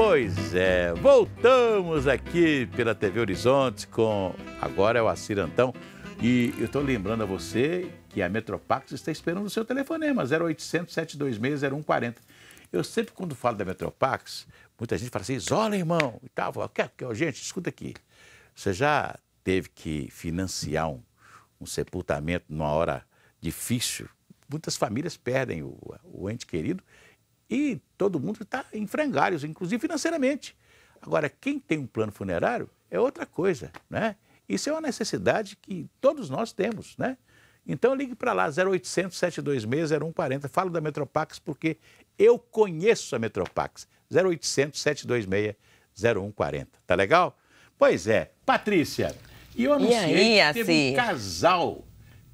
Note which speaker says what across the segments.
Speaker 1: Pois é, voltamos aqui pela TV Horizonte com. Agora é o Acir Antão. E eu estou lembrando a você que a Metropax está esperando o seu telefonema, 0800 726 0140. Eu sempre, quando falo da Metropax, muita gente fala assim: Zola, irmão, e tal. Quer, quer, gente, escuta aqui. Você já teve que financiar um, um sepultamento numa hora difícil? Muitas famílias perdem o, o ente querido e todo mundo está em frangalhos, inclusive financeiramente. Agora, quem tem um plano funerário é outra coisa, né? Isso é uma necessidade que todos nós temos, né? Então ligue para lá, 0800 726 0140. Falo da Metropax porque eu conheço a Metropax. 0800 726 0140. Tá legal? Pois é. Patrícia, e eu anunciei e aí, que teve um casal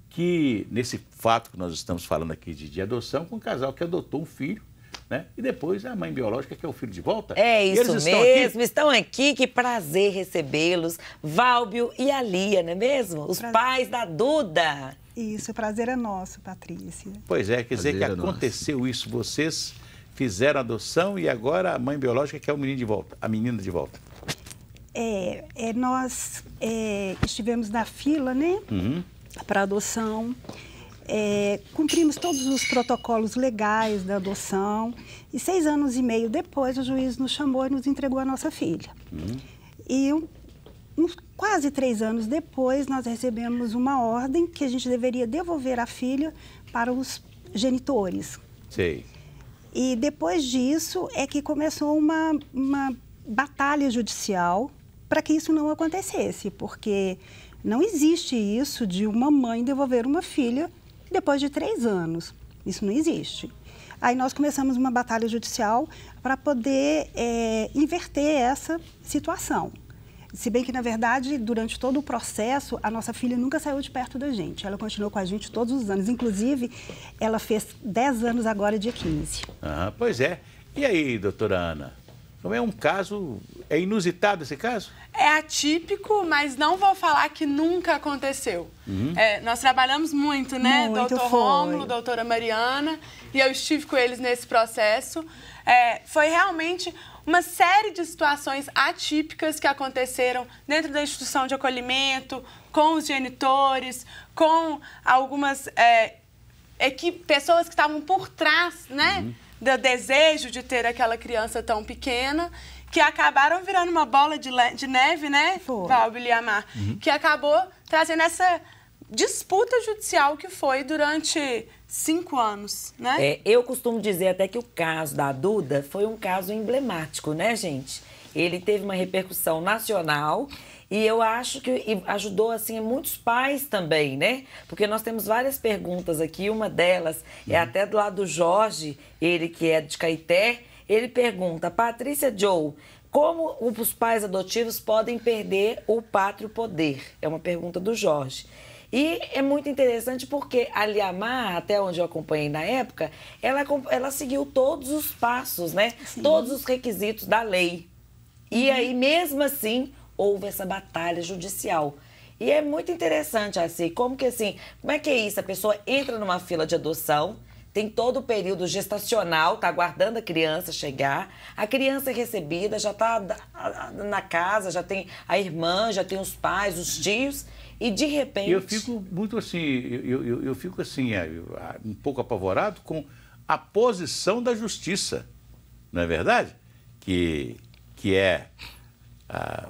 Speaker 1: que, nesse fato que nós estamos falando aqui de, de adoção, com um casal que adotou um filho né? E depois a mãe biológica que é o filho de volta. É isso mesmo. Estão aqui.
Speaker 2: estão aqui. que prazer recebê-los. Válbio e a Lia, não é mesmo? Os prazer. pais da Duda.
Speaker 3: Isso, o prazer é nosso, Patrícia.
Speaker 1: Pois é, quer dizer que é aconteceu nosso. isso, vocês fizeram adoção e agora a mãe biológica quer é o menino de volta, a menina de volta.
Speaker 3: É, é nós é, estivemos na fila, né, uhum. para adoção. É, cumprimos todos os protocolos legais da adoção e seis anos e meio depois o juiz nos chamou e nos entregou a nossa filha. Uhum. E um, quase três anos depois nós recebemos uma ordem que a gente deveria devolver a filha para os genitores. E depois disso é que começou uma, uma batalha judicial para que isso não acontecesse, porque não existe isso de uma mãe devolver uma filha depois de três anos. Isso não existe. Aí nós começamos uma batalha judicial para poder é, inverter essa situação. Se bem que, na verdade, durante todo o processo, a nossa filha nunca saiu de perto da gente. Ela continuou com a gente todos os anos. Inclusive, ela fez 10 anos agora, dia 15.
Speaker 1: Ah, pois é. E aí, doutora Ana? Não é um caso. É inusitado esse caso?
Speaker 4: É atípico, mas não vou falar que nunca aconteceu. Uhum. É, nós trabalhamos muito, né? Muito Doutor foi. Rômulo, doutora Mariana, e eu estive com eles nesse processo. É, foi realmente uma série de situações atípicas que aconteceram dentro da instituição de acolhimento, com os genitores, com algumas é, equipe, pessoas que estavam por trás, né? Uhum do desejo de ter aquela criança tão pequena que acabaram virando uma bola de, de neve, né, Valbel e Amar, uhum. que acabou trazendo essa disputa judicial que foi durante cinco anos, né? É,
Speaker 2: eu costumo dizer até que o caso da Duda foi um caso emblemático, né, gente? Ele teve uma repercussão nacional e eu acho que ajudou assim muitos pais também, né? Porque nós temos várias perguntas aqui, uma delas é até do lado do Jorge, ele que é de Caeté, ele pergunta: "Patrícia Joe, como os pais adotivos podem perder o pátrio poder?" É uma pergunta do Jorge. E é muito interessante porque a Liamar, até onde eu acompanhei na época, ela, ela seguiu todos os passos, né? Sim. Todos os requisitos da lei. E uhum. aí, mesmo assim, houve essa batalha judicial. E é muito interessante, assim, como que assim, como é que é isso? A pessoa entra numa fila de adoção, tem todo o período gestacional, tá aguardando a criança chegar. A criança é recebida, já tá na casa, já tem a irmã, já tem os pais, os tios e de repente. Eu fico
Speaker 1: muito assim, eu, eu, eu fico assim, é, ah, um pouco apavorado com a posição da justiça, não é verdade? Que, que é ah,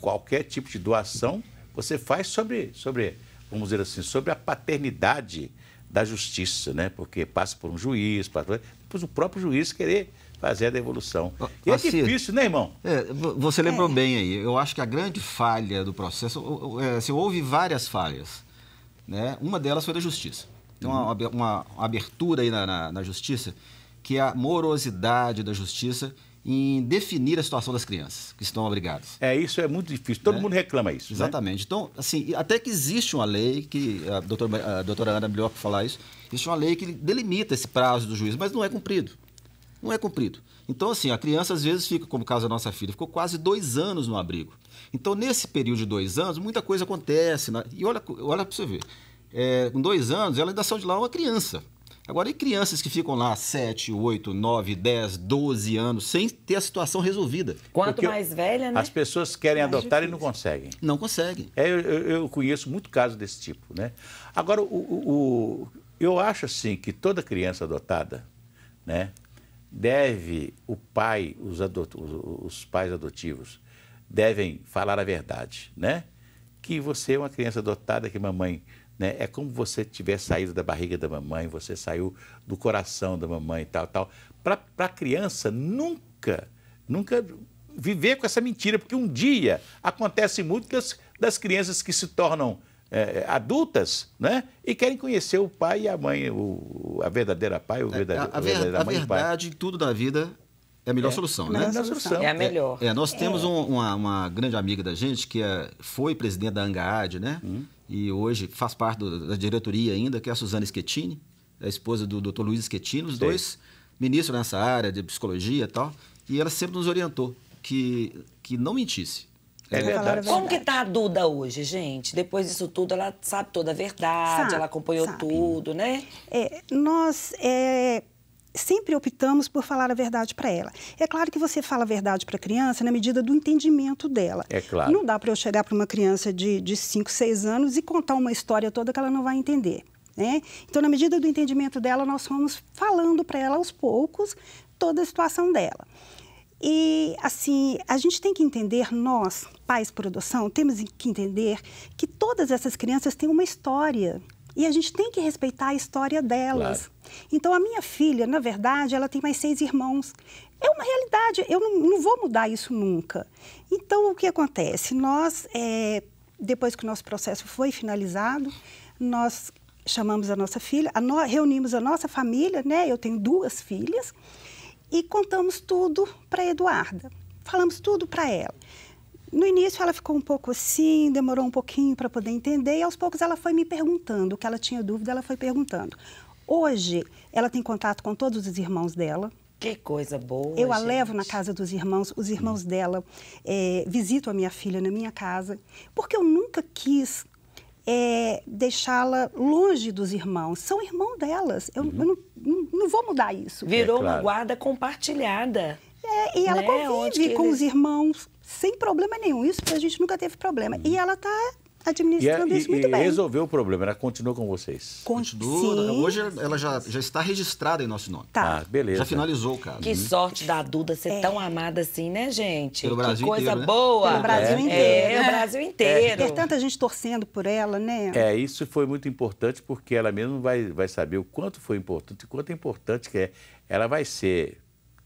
Speaker 1: qualquer tipo de doação você faz sobre, sobre, vamos dizer assim, sobre a paternidade da justiça, né? Porque passa por um juiz, passa por... depois o próprio juiz querer fazer a devolução. Ah, e é difícil,
Speaker 5: né, irmão? É, você lembrou é. bem aí. Eu acho que a grande falha do processo, é, assim, houve várias falhas. Né? Uma delas foi da justiça. tem uma, uhum. uma, abertura aí na, na, na justiça, que é a morosidade da justiça em definir a situação das crianças que estão obrigadas. É, isso é muito difícil. Todo né? mundo reclama isso. Né? Exatamente. Né? Então, assim, até que existe uma lei, que a doutora, a doutora Ana falar isso, existe uma lei que delimita esse prazo do juiz, mas não é cumprido não é cumprido. Então, assim, a criança às vezes fica, como o caso da nossa filha, ficou quase dois anos no abrigo. Então, nesse período de dois anos, muita coisa acontece. Né? E olha, olha para você ver, é, com dois anos, ela ainda saiu de lá uma criança. Agora, e crianças que ficam lá 7, 8, 9, 10, 12 anos sem ter a situação resolvida? Quanto Porque mais velha, né? As pessoas querem mais adotar difícil. e não conseguem. Não conseguem. É, eu, eu, conheço muito caso desse
Speaker 1: tipo, né? Agora, o, o, o, eu acho assim que toda criança adotada, né? deve o pai, os, adot, os, os pais adotivos, devem falar a verdade, né? Que você é uma criança adotada, que mamãe né? é como você tiver saído da barriga da mamãe, você saiu do coração da mamãe e tal, tal. Para a criança nunca, nunca viver com essa mentira, porque um dia acontece muito das, das crianças que se tornam é, é, adultas, né? E querem conhecer o pai e a mãe, o, a verdadeira pai, o é, verdadeiro, a, a, a verdadeira a mãe. A verdade
Speaker 5: em tudo da vida é a melhor é, solução, é né? É a melhor solução. É a melhor. É, é nós temos um, uma, uma, grande amiga da gente que foi presidente da Angaad, né? Hum. E hoje faz parte do, da diretoria ainda, que é a Suzana Schettini, a esposa do Dr. Luiz Schettini, os dois ministros nessa área de psicologia e tal. E ela sempre nos orientou que, que não mentisse. É verdade. Como que
Speaker 2: tá a Duda hoje, gente? Depois disso tudo, ela
Speaker 3: sabe toda a verdade, sabe, ela acompanhou sabe. tudo, né? É, nós é, sempre optamos por falar a verdade para ela. É claro que você fala a verdade para a criança na medida do entendimento dela. É claro. Não dá para eu chegar para uma criança de 5, 6 anos e contar uma história toda que ela não vai entender. Né? Então, na medida do entendimento dela, nós fomos falando para ela aos poucos toda a situação dela. E, assim, a gente tem que entender, nós, pais por adoção, temos que entender que todas essas crianças têm uma história. E a gente tem que respeitar a história delas. Claro. Então, a minha filha, na verdade, ela tem mais seis irmãos. É uma realidade, eu não, não vou mudar isso nunca. Então, o que acontece? Nós, é, depois que o nosso processo foi finalizado, nós chamamos a nossa filha, a no, reunimos a nossa família, né? Eu tenho duas filhas e contamos tudo para Eduarda. Falamos tudo para ela. No início ela ficou um pouco assim, demorou um pouquinho para poder entender e aos poucos ela foi me perguntando, o que ela tinha dúvida, ela foi perguntando. Hoje ela tem contato com todos os irmãos dela.
Speaker 2: Que coisa boa. Eu a gente. levo
Speaker 3: na casa dos irmãos, os irmãos dela é, visitam a minha filha na minha casa, porque eu nunca quis é, deixá-la longe dos irmãos. São irmão delas. Eu, uhum. eu não, não, vou mudar isso. Virou é claro. uma guarda compartilhada. É, e ela né? convive com eles... os irmãos sem problema nenhum. Isso a gente nunca teve problema. Uhum. E ela está administrando e, é, isso e, muito e bem. resolveu
Speaker 5: o problema, ela né? continuou com vocês.
Speaker 3: Continua.
Speaker 5: Sim. Né? Hoje ela já, já está registrada em nosso nome. Tá. Ah, beleza. Já finalizou o caso. Que uhum.
Speaker 2: sorte da Duda ser é. tão amada assim, né, gente? Pelo que coisa inteiro, né? boa. Pelo Brasil é. inteiro. É, o Brasil é. inteiro. É. Ter
Speaker 3: tanta gente torcendo por ela, né?
Speaker 2: É,
Speaker 1: isso foi muito importante porque ela mesma vai, vai saber o quanto foi importante, o quanto é importante que é. Ela vai ser,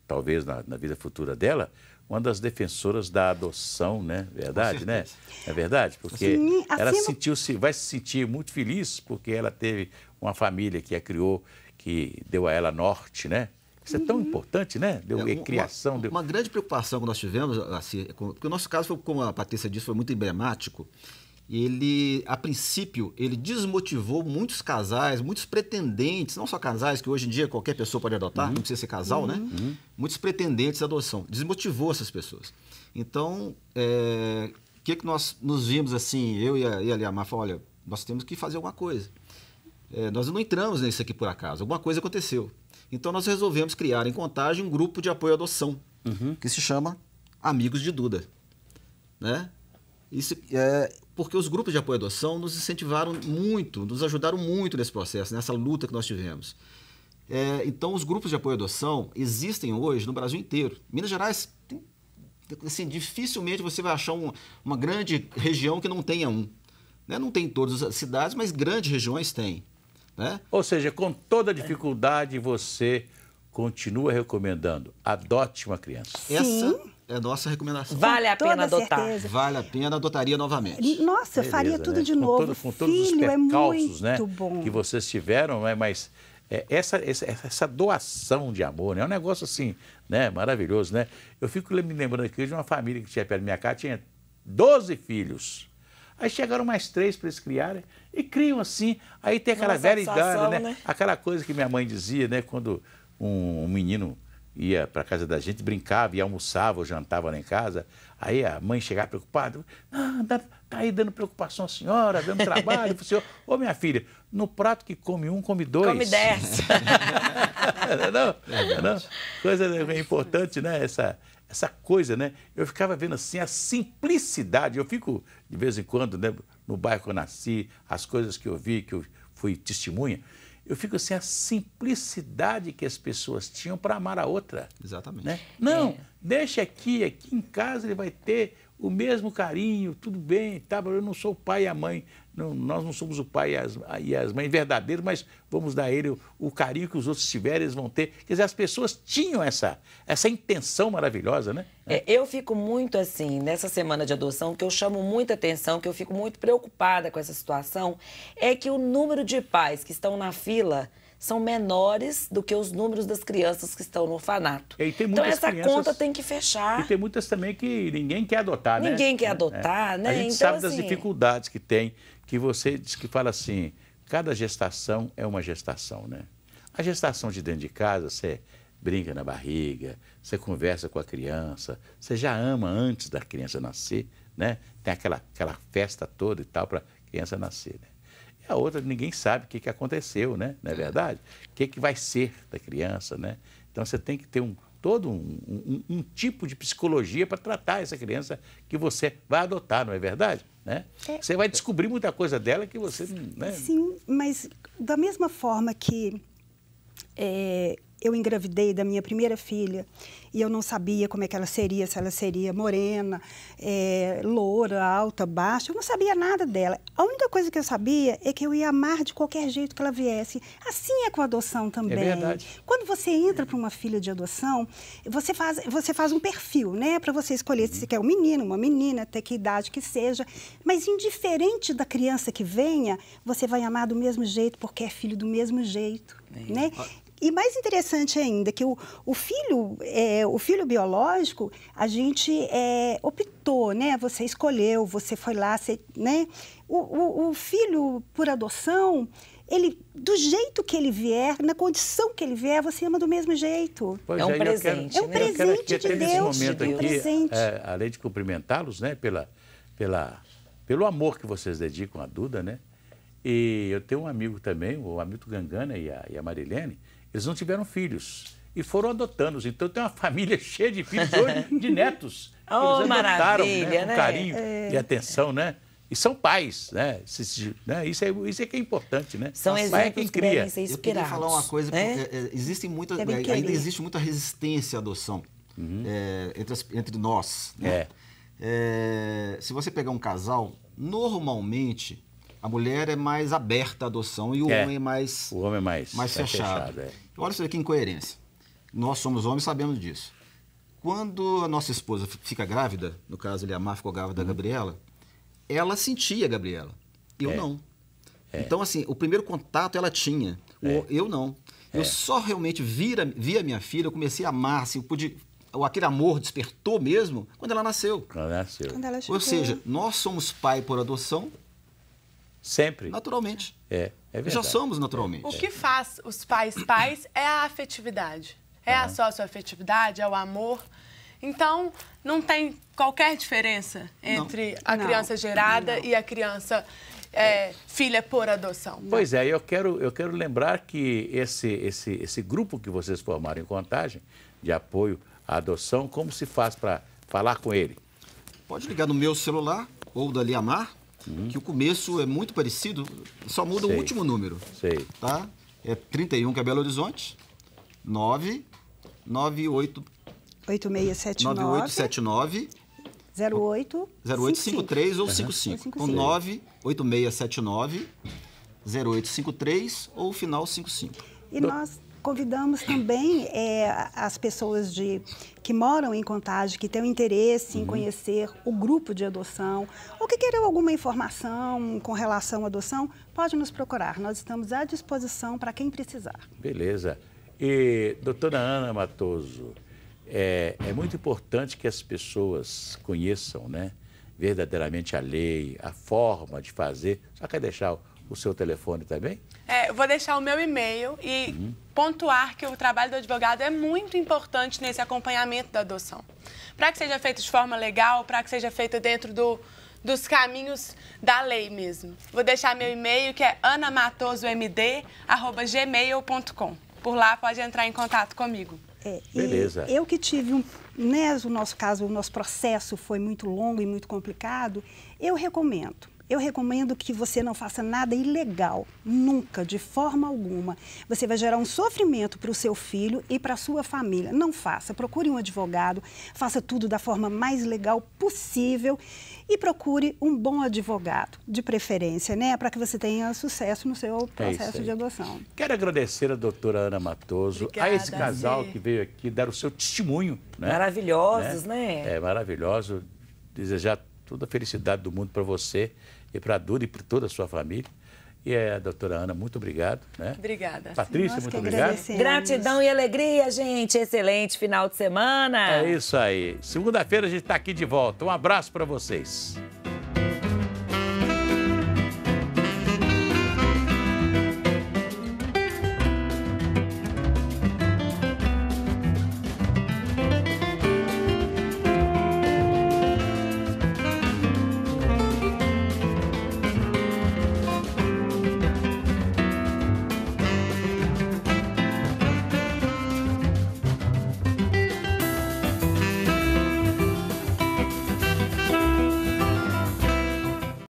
Speaker 1: talvez na, na vida futura dela, uma das defensoras da adoção, né? Verdade, né? É verdade, porque assim ela sentiu-se, vai se sentir muito feliz porque ela teve uma família que a criou, que deu a ela norte,
Speaker 5: né? Isso é tão uhum. importante, né? Deu é, uma, criação. Uma, deu... uma grande preocupação que nós tivemos, assim, porque o nosso caso, foi, como a Patrícia disse, foi muito emblemático ele, a princípio, ele desmotivou muitos casais, muitos pretendentes, não só casais, que hoje em dia qualquer pessoa pode adotar, uhum. não precisa ser casal, né? uhum. né? Uhum. Muitos pretendentes à adoção. Desmotivou essas pessoas. Então, é, o é, que, que nós nos vimos assim, eu e a, e a Liamar, olha, nós temos que fazer alguma coisa. É, nós não entramos nisso aqui por acaso, alguma coisa aconteceu. Então, nós resolvemos criar em Contagem um grupo de apoio à adoção, uhum. que se chama Amigos de Duda. Né? Isso é porque os grupos de apoio à adoção nos incentivaram muito, nos ajudaram muito nesse processo, nessa luta que nós tivemos. É, então, os grupos de apoio à adoção existem hoje no Brasil inteiro. Minas Gerais, tem, assim, dificilmente você vai achar um, uma grande região que não tenha um. Né? Não tem em todas as cidades, mas grandes regiões tem. Né? Ou seja, com toda dificuldade, você continua recomendando, adote uma criança. Sim. Essa é nossa recomendação. Vale a pena adotar. Certeza. Vale a pena, adotaria novamente.
Speaker 3: Nossa, Beleza, faria né? tudo né? de com novo. Todo, com todos Filho, os percalços, é né? Bom. Que
Speaker 1: vocês tiveram, né? mas é, essa, essa, essa, doação de amor, né? É um negócio assim, né? Maravilhoso, né? Eu fico me lembrando aqui de uma família que tinha perto da minha casa, tinha 12 filhos. Aí chegaram mais três para eles criarem e criam assim. Aí tem aquela Nossa, velha idade, né? né? Aquela coisa que minha mãe dizia, né? Quando um, um menino ia para casa da gente, brincava e almoçava ou jantava lá em casa. Aí a mãe chegava preocupada, ah, tá aí dando preocupação à senhora, dando trabalho. senhor, ô oh, minha filha, no prato que come um, come dois. Come dez. É é não, é não, coisa importante, né? Essa, essa coisa, né? Eu ficava vendo assim a simplicidade. Eu fico, de vez em quando, né, no bairro que eu nasci, as coisas que eu vi, que eu fui testemunha eu fico sem assim, a simplicidade que as pessoas tinham para amar a outra. Exatamente. Né? Não, é. deixa aqui, aqui em casa ele vai ter o mesmo carinho, tudo bem, tá, eu não sou o pai e a mãe. Não, nós não somos o pai e as, e as mães verdadeiros, mas vamos dar a ele o, o, carinho que os outros tiverem, eles vão ter. Quer dizer, as pessoas tinham essa, essa intenção maravilhosa, né?
Speaker 2: É, eu fico muito assim, nessa semana de adoção, que eu chamo muita atenção, que eu fico muito preocupada com essa situação, é que o número de pais que estão na fila são menores do que os números das crianças que estão no orfanato. É, então essa crianças, conta tem que fechar. E tem
Speaker 1: muitas também que ninguém quer adotar, ninguém né? Ninguém quer é, é. adotar, é, né? A gente então, sabe assim, das dificuldades que tem que você diz que fala assim, cada gestação é uma gestação, né? A gestação de dentro de casa, você brinca na barriga, você conversa com a criança, você já ama antes da criança nascer, né? Tem aquela, aquela festa toda e tal para a criança nascer, né? E a outra, ninguém sabe o que, que aconteceu, né? Não é, é verdade? O que, que vai ser da criança, né? Então, você tem que ter um, todo um, um, um tipo de psicologia para tratar essa criança que você vai adotar, não é verdade? Né? É. Você vai descobrir muita coisa dela que você... Né?
Speaker 3: Sim, mas da mesma forma que é, eu engravidei da minha primeira filha e eu não sabia como é que ela seria, se ela seria morena, é, loura, alta, baixa, eu não sabia nada dela. A única coisa que eu sabia é que eu ia amar de qualquer jeito que ela viesse. Assim é com a adoção também. É verdade. Quando você entra para uma filha de adoção, você faz, você faz um perfil, né, para você escolher se quer um menino, uma menina, até que idade que seja. Mas indiferente da criança que venha, você vai amar do mesmo jeito porque é filho do mesmo jeito, é. né? e mais interessante ainda que o, o filho é, o filho biológico a gente é, optou né você escolheu você foi lá você, né o, o, o, filho por adoção ele do jeito que ele vier na condição que ele vier você ama do mesmo jeito pois é um é, presente quero, é um né? presente de Deus, de Deus é aqui,
Speaker 1: é, além de cumprimentá-los né pela pela pelo amor que vocês dedicam à Duda né e eu tenho um amigo também, o Hamilton Gangana e a, e a Marilene, eles não tiveram filhos e foram adotando-os. Então tem uma família cheia de filhos hoje, de netos. oh, Eles adotaram né, com né? carinho é. e atenção, né? E são pais, né? né? Isso, é,
Speaker 5: isso é que é importante, né? São exemplos pai é quem cria. que cria. Eu queria falar uma coisa, é? é, é existem muita, é, ainda existe muita resistência à adoção uhum. entre, as, entre nós. Né? se você pegar um casal, normalmente a mulher é mais aberta à adoção e o é. homem é mais. O homem é mais, mais fechado. fechado é. Olha isso aqui, incoerência. Nós somos homens sabemos disso. Quando a nossa esposa fica grávida, no caso ele é amar ficou grávida uhum. da Gabriela, ela sentia a Gabriela. Eu é. não. É. Então, assim, o primeiro contato ela tinha. É. Eu não. Eu só realmente vira, via minha filha, eu comecei a amar, assim, eu pude aquele amor despertou mesmo quando ela nasceu. ela nasceu. Quando ela Ou seja, nós somos pai por adoção Sempre. Naturalmente. É, é verdade. Já somos naturalmente. O que
Speaker 4: faz os pais pais é a afetividade. É uhum. a afetividade é o amor. Então, não tem qualquer diferença entre não. a criança gerada não. e a criança é, filha por adoção. Né? Pois
Speaker 1: é, eu quero, eu quero lembrar que esse, esse, esse grupo que vocês formaram em Contagem, de apoio à adoção, como se faz para falar com ele?
Speaker 5: Pode ligar no meu celular ou da Liamar, hum. que o começo é muito parecido, só muda Sei. o último número. Sei. Tá? É 31, que é Belo Horizonte, 9, 98... 8679... 9879...
Speaker 3: 5 3 ou uhum. 0,
Speaker 5: 8, 5, 3 ou final 5.
Speaker 3: E nós convidamos também é, as pessoas de, que moram em Contagem, que têm interesse em uhum. conhecer o grupo de adoção, ou que querem alguma informação com relação à adoção, pode nos procurar. Nós estamos à disposição para quem precisar.
Speaker 1: Beleza. E, doutora Ana Matoso, é, é muito importante que as pessoas conheçam, né? verdadeiramente a lei, a forma de fazer. Só quer deixar o seu telefone também?
Speaker 4: É, vou deixar o meu e-mail e uhum. pontuar que o trabalho do advogado é muito importante nesse acompanhamento da adoção. Para que seja feito de forma legal, para que seja feito dentro do, dos caminhos da lei mesmo. Vou deixar meu e-mail que é anamatosomd.gmail.com. Por lá pode entrar em contato comigo. É,
Speaker 3: Beleza. Eu que tive um, né, o nosso caso, o nosso processo foi muito longo e muito complicado, eu recomendo eu recomendo que você não faça nada ilegal, nunca, de forma alguma. Você vai gerar um sofrimento para o seu filho e para a sua família. Não faça. Procure um advogado, faça tudo da forma mais legal possível e procure um bom advogado, de preferência, né? Para que você tenha sucesso no seu é processo é de adoção.
Speaker 1: Quero agradecer a doutora Ana Matoso, Obrigada, a esse casal Zê. que veio aqui dar o seu testemunho. Né? Maravilhosos, né? né? É, maravilhoso. Desejar toda a felicidade do mundo para você e para a Duda e para toda a sua família. E é, doutora Ana, muito obrigado. Né? Obrigada. Patrícia, muito obrigado. Gratidão
Speaker 2: e alegria, gente. Excelente final de semana. É
Speaker 1: isso aí. Segunda-feira a gente está aqui de volta. Um abraço para vocês.